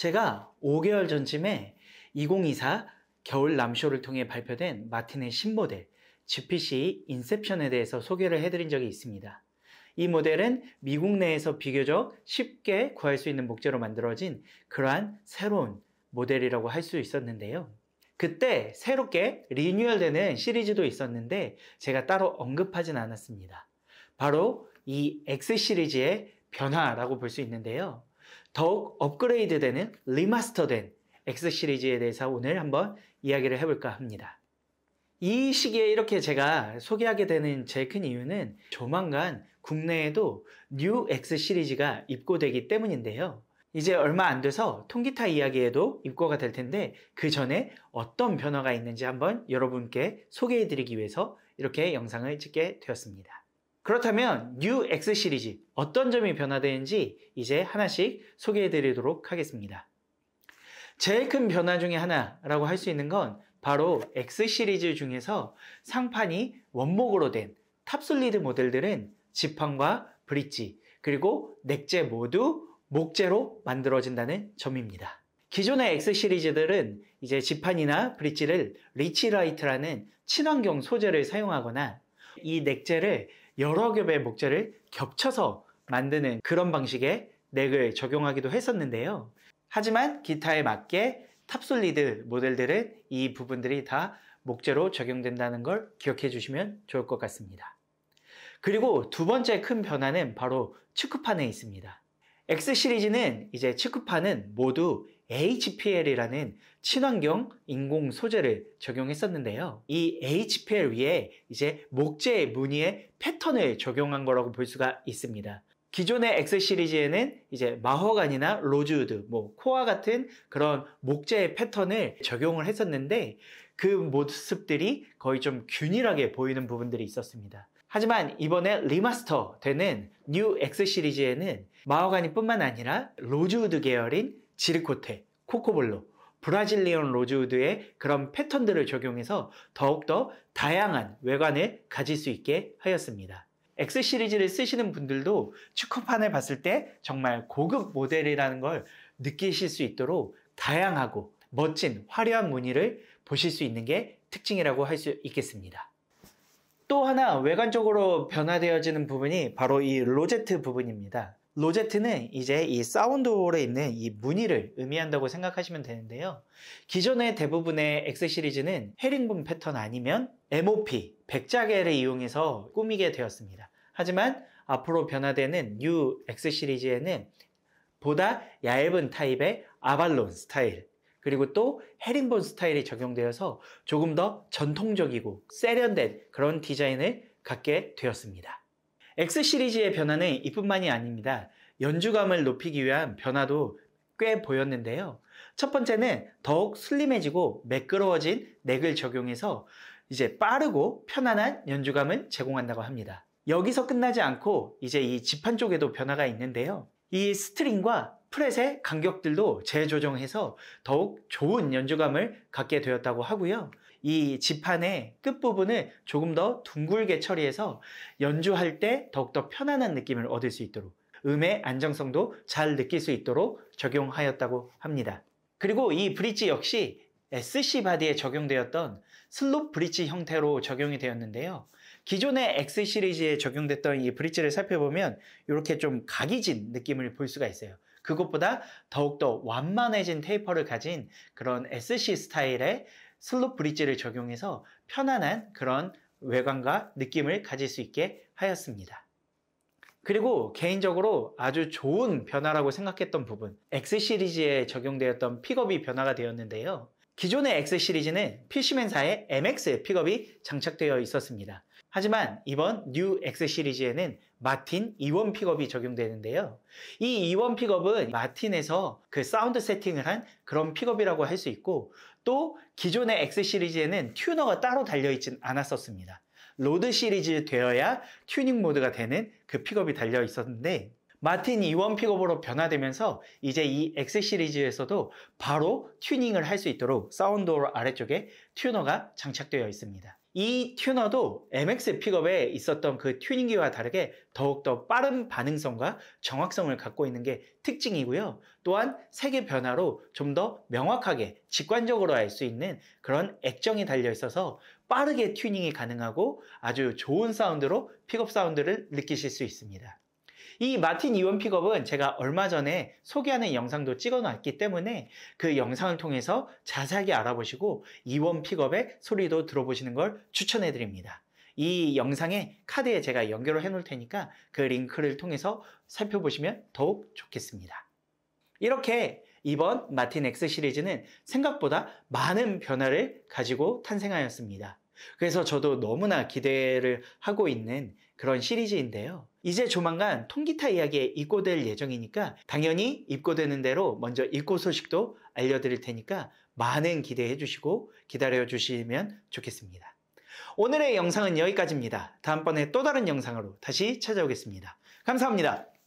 제가 5개월 전쯤에 2024 겨울 남쇼를 통해 발표된 마틴의 신모델 GPC 인셉션에 대해서 소개를 해드린 적이 있습니다. 이 모델은 미국 내에서 비교적 쉽게 구할 수 있는 목재로 만들어진 그러한 새로운 모델이라고 할 수 있었는데요. 그때 새롭게 리뉴얼되는 시리즈도 있었는데 제가 따로 언급하진 않았습니다. 바로 이 X 시리즈의 변화라고 볼 수 있는데요. 더욱 업그레이드되는 리마스터된 X 시리즈에 대해서 오늘 한번 이야기를 해볼까 합니다. 이 시기에 이렇게 제가 소개하게 되는 제 큰 이유는 조만간 국내에도 뉴 X 시리즈가 입고되기 때문인데요. 이제 얼마 안 돼서 통기타 이야기에도 입고가 될 텐데 그 전에 어떤 변화가 있는지 한번 여러분께 소개해드리기 위해서 이렇게 영상을 찍게 되었습니다. 그렇다면 뉴 X 시리즈 어떤 점이 변화되는지 이제 하나씩 소개해 드리도록 하겠습니다. 제일 큰 변화 중에 하나라고 할 수 있는 건 바로 X 시리즈 중에서 상판이 원목으로 된 탑솔리드 모델들은 지판과 브릿지 그리고 넥제 모두 목재로 만들어진다는 점입니다. 기존의 X 시리즈들은 이제 지판이나 브릿지를 리치라이트라는 친환경 소재를 사용하거나 이 넥제를 여러 겹의 목재를 겹쳐서 만드는 그런 방식의 넥을 적용하기도 했었는데요. 하지만 기타에 맞게 탑솔리드 모델들은 이 부분들이 다 목재로 적용된다는 걸 기억해 주시면 좋을 것 같습니다. 그리고 두 번째 큰 변화는 바로 축구판에 있습니다. X 시리즈는 이제 축구판은 모두 HPL이라는 친환경 인공 소재를 적용했었는데요. 이 HPL 위에 이제 목재 무늬의 패턴을 적용한 거라고 볼 수가 있습니다. 기존의 엑셀 시리즈에는 이제 마허간이나 로즈우드, 뭐 코아 같은 그런 목재의 패턴을 적용을 했었는데 그 모습들이 거의 좀 균일하게 보이는 부분들이 있었습니다. 하지만 이번에 리마스터 되는 뉴 엑셀 시리즈에는 마허간이 뿐만 아니라 로즈우드 계열인 지르코테, 코코볼로, 브라질리언 로즈우드의 그런 패턴들을 적용해서 더욱더 다양한 외관을 가질 수 있게 하였습니다. X 시리즈를 쓰시는 분들도 축구판을 봤을 때 정말 고급 모델이라는 걸 느끼실 수 있도록 다양하고 멋진 화려한 무늬를 보실 수 있는 게 특징이라고 할 수 있겠습니다. 또 하나 외관적으로 변화되어지는 부분이 바로 이 로제트 부분입니다. 로제트는 이제 이 사운드홀에 있는 이 무늬를 의미한다고 생각하시면 되는데요. 기존의 대부분의 X 시리즈는 헤링본 패턴 아니면 MOP, 백자개를 이용해서 꾸미게 되었습니다. 하지만 앞으로 변화되는 뉴 X 시리즈에는 보다 얇은 타입의 아발론 스타일, 그리고 또 헤링본 스타일이 적용되어서 조금 더 전통적이고 세련된 그런 디자인을 갖게 되었습니다. X 시리즈의 변화는 이뿐만이 아닙니다. 연주감을 높이기 위한 변화도 꽤 보였는데요. 첫 번째는 더욱 슬림해지고 매끄러워진 넥을 적용해서 이제 빠르고 편안한 연주감을 제공한다고 합니다. 여기서 끝나지 않고 이제 이 지판 쪽에도 변화가 있는데요. 이 스트링과 프렛의 간격들도 재조정해서 더욱 좋은 연주감을 갖게 되었다고 하고요. 이 지판의 끝부분을 조금 더 둥글게 처리해서 연주할 때 더욱더 편안한 느낌을 얻을 수 있도록 음의 안정성도 잘 느낄 수 있도록 적용하였다고 합니다. 그리고 이 브릿지 역시 SC 바디에 적용되었던 슬롭 브릿지 형태로 적용이 되었는데요. 기존의 X 시리즈에 적용됐던 이 브릿지를 살펴보면 이렇게 좀 각이 진 느낌을 볼 수가 있어요. 그것보다 더욱더 완만해진 테이퍼를 가진 그런 SC 스타일의 슬롯 브릿지를 적용해서 편안한 그런 외관과 느낌을 가질 수 있게 하였습니다. 그리고 개인적으로 아주 좋은 변화라고 생각했던 부분, X 시리즈에 적용되었던 픽업이 변화가 되었는데요. 기존의 X 시리즈는 피시맨사의 MX의 픽업이 장착되어 있었습니다. 하지만 이번 뉴 X 시리즈에는 마틴 이원 픽업이 적용되는데요. 이 이원 픽업은 마틴에서 그 사운드 세팅을 한 그런 픽업이라고 할 수 있고 또 기존의 X 시리즈에는 튜너가 따로 달려있진 않았었습니다. 로드 시리즈 되어야 튜닝 모드가 되는 그 픽업이 달려 있었는데 마틴 이원 픽업으로 변화되면서 이제 이 X 시리즈에서도 바로 튜닝을 할 수 있도록 사운드홀 아래쪽에 튜너가 장착되어 있습니다. 이 튜너도 MX 픽업에 있었던 그 튜닝기와 다르게 더욱더 빠른 반응성과 정확성을 갖고 있는 게 특징이고요. 또한 색의 변화로 좀 더 명확하게 직관적으로 알 수 있는 그런 액정이 달려 있어서 빠르게 튜닝이 가능하고 아주 좋은 사운드로 픽업 사운드를 느끼실 수 있습니다. 이 마틴 이원 픽업은 제가 얼마 전에 소개하는 영상도 찍어놨기 때문에 그 영상을 통해서 자세하게 알아보시고 이원 픽업의 소리도 들어보시는 걸 추천해드립니다. 이 영상에 카드에 제가 연결을 해놓을 테니까 그 링크를 통해서 살펴보시면 더욱 좋겠습니다. 이렇게 이번 마틴 X 시리즈는 생각보다 많은 변화를 가지고 탄생하였습니다. 그래서 저도 너무나 기대를 하고 있는 그런 시리즈인데요. 이제 조만간 통기타 이야기에 입고될 예정이니까 당연히 입고되는 대로 먼저 입고 소식도 알려드릴 테니까 많은 기대해 주시고 기다려 주시면 좋겠습니다. 오늘의 영상은 여기까지입니다. 다음번에 또 다른 영상으로 다시 찾아오겠습니다. 감사합니다.